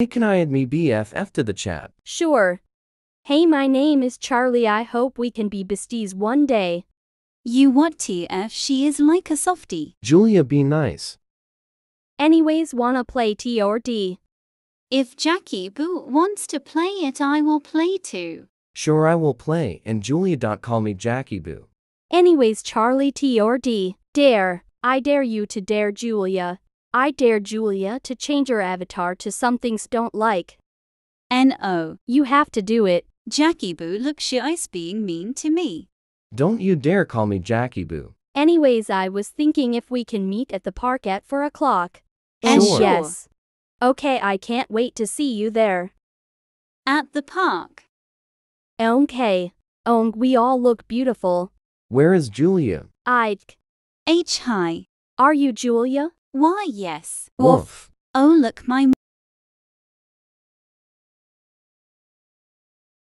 Hey, can I add me BFF to the chat? Sure. Hey, my name is Charlie. I hope we can be besties one day. You what TF? She is like a softie. Julia, be nice. Anyways, wanna play T or D? If Jackie Boo wants to play it, I will play too. Sure, I will play, and Julia. Dot Call me Jackie Boo. Anyways, Charlie T or D, dare, I dare you to dare Julia. I dare Julia to change her avatar to something don't like. No, oh, you have to do it. Jackie Boo, look, she is being mean to me. Don't you dare call me Jackie Boo. Anyways, I was thinking if we can meet at the park at 4 o'clock. And sure. yes. Okay, I can't wait to see you there. At the park. Okay. Ong, we all look beautiful. Where is Julia? I'd. H. Hi. Are you Julia? Why, yes. Woof. Oh, look, my